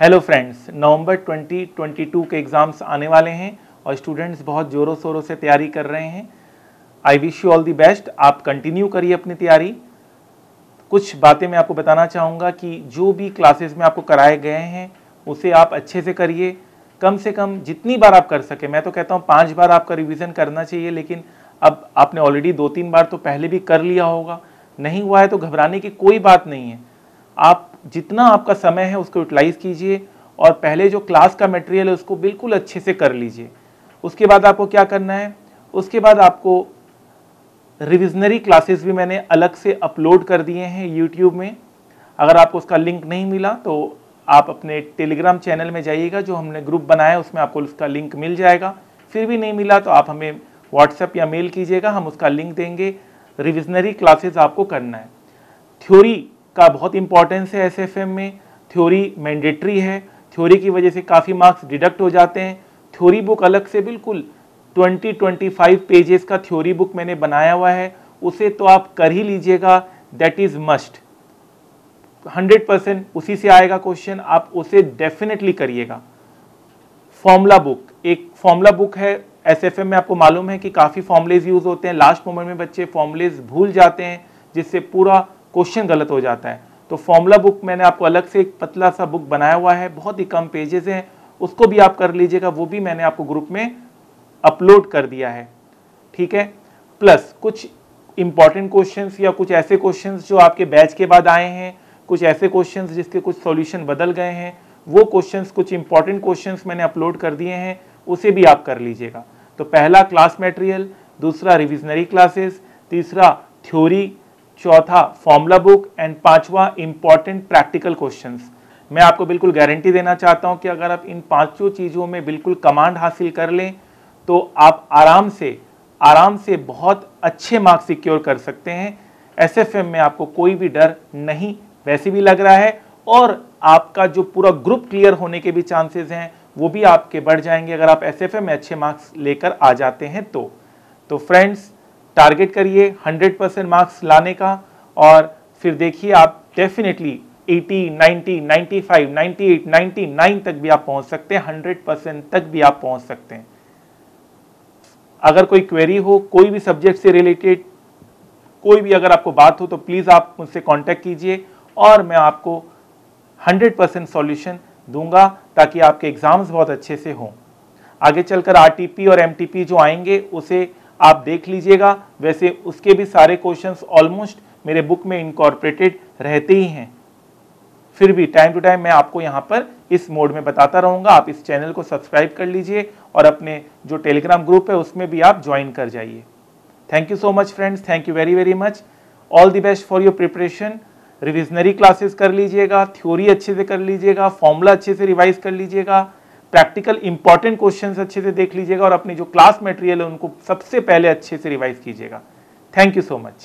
hello friends नवंबर 2022 के exams आने वाले हैं और स्टूडेंट्स बहुत ज़ोरों शोरों से तैयारी कर रहे हैं I wish you all the best आप कंटिन्यू करिए अपनी तैयारी कुछ बातें मैं आपको बताना चाहूँगा कि जो भी क्लासेस में आपको कराए गए हैं उसे आप अच्छे से करिए कम से कम जितनी बार आप कर सकें मैं तो कहता हूँ पाँच बार आपका रिविज़न करना चाहिए लेकिन अब आपने ऑलरेडी दो तीन बार तो पहले भी कर लिया होगा नहीं हुआ है तो घबराने की कोई बात नहीं है आप जितना आपका समय है उसको यूटिलाइज़ कीजिए और पहले जो क्लास का मटेरियल है उसको बिल्कुल अच्छे से कर लीजिए उसके बाद आपको क्या करना है उसके बाद आपको रिविजनरी क्लासेस भी मैंने अलग से अपलोड कर दिए हैं यूट्यूब में अगर आपको उसका लिंक नहीं मिला तो आप अपने टेलीग्राम चैनल में जाइएगा जो हमने ग्रुप बनाया है उसमें आपको उसका लिंक मिल जाएगा फिर भी नहीं मिला तो आप हमें व्हाट्सएप या मेल कीजिएगा हम उसका लिंक देंगे रिविजनरी क्लासेज आपको करना है थ्योरी का बहुत इंपॉर्टेंस है एस में थ्योरी मैंडेटरी है थ्योरी की वजह से काफ़ी मार्क्स डिडक्ट हो जाते हैं थ्योरी बुक अलग से बिल्कुल 20-25 पेजेस का थ्योरी बुक मैंने बनाया हुआ है उसे तो आप कर ही लीजिएगा दैट इज़ मस्ट 100 परसेंट उसी से आएगा क्वेश्चन आप उसे डेफिनेटली करिएगा फॉर्मूला बुक एक फॉर्मूला बुक है एस में आपको मालूम है कि काफ़ी फॉर्मुलेज यूज़ होते हैं लास्ट मोमेंट में बच्चे फॉर्मुलेज भूल जाते हैं जिससे पूरा क्वेश्चन गलत हो जाता है तो फॉर्मूला बुक मैंने आपको अलग से एक पतला सा बुक बनाया हुआ है बहुत ही कम पेजेस हैं उसको भी आप कर लीजिएगा वो भी मैंने आपको ग्रुप में अपलोड कर दिया है ठीक है प्लस कुछ इंपॉर्टेंट क्वेश्चंस या कुछ ऐसे क्वेश्चंस जो आपके बैच के बाद आए हैं कुछ ऐसे क्वेश्चंस जिसके कुछ सॉल्यूशन बदल गए हैं वो क्वेश्चंस कुछ इंपॉर्टेंट क्वेश्चंस मैंने अपलोड कर दिए हैं उसे भी आप कर लीजिएगा तो पहला क्लास मटेरियल दूसरा रिविजनरी क्लासेस तीसरा थ्योरी चौथा फॉर्मुला बुक एंड पांचवा इंपॉर्टेंट प्रैक्टिकल क्वेश्चन मैं आपको बिल्कुल गारंटी देना चाहता हूं कि अगर आप इन पांचों चीज़ों में बिल्कुल कमांड हासिल कर लें तो आप आराम से आराम से बहुत अच्छे मार्क्स सिक्योर कर सकते हैं एसएफएम में आपको कोई भी डर नहीं वैसे भी लग रहा है और आपका जो पूरा ग्रुप क्लियर होने के भी चांसेस हैं वो भी आपके बढ़ जाएंगे अगर आप एसएफएम में अच्छे मार्क्स लेकर आ जाते हैं तो तो फ्रेंड्स टारगेट करिए 100 परसेंट मार्क्स लाने का और फिर देखिए आप डेफिनेटली 80, 90, 95, 98, 99 तक भी आप पहुंच सकते हैं 100 परसेंट तक भी आप पहुंच सकते हैं अगर कोई क्वेरी हो कोई भी सब्जेक्ट से रिलेटेड कोई भी अगर आपको बात हो तो प्लीज़ आप मुझसे कांटेक्ट कीजिए और मैं आपको 100 परसेंट सॉल्यूशन दूंगा ताकि आपके एग्ज़ाम्स बहुत अच्छे से हों आगे चलकर आरटीपी और एमटीपी जो आएंगे उसे आप देख लीजिएगा वैसे उसके भी सारे क्वेश्चंस ऑलमोस्ट मेरे बुक में इनकॉर्पोरेटेड रहते ही हैं फिर भी टाइम टू टाइम मैं आपको यहाँ पर इस मोड में बताता रहूँगा आप इस चैनल को सब्सक्राइब कर लीजिए और अपने जो टेलीग्राम ग्रुप है उसमें भी आप ज्वाइन कर जाइए thank you so much friends thank you very very much all the best for your preparation revisionary classes कर लीजिएगा थ्योरी अच्छे से कर लीजिएगा फॉर्मूला अच्छे से रिवाइज कर लीजिएगा प्रैक्टिकल इंपॉर्टेंट क्वेश्चन अच्छे से देख लीजिएगा और अपनी जो क्लास मटेरियल है उनको सबसे पहले अच्छे से रिवाइज कीजिएगा थैंक यू सो मच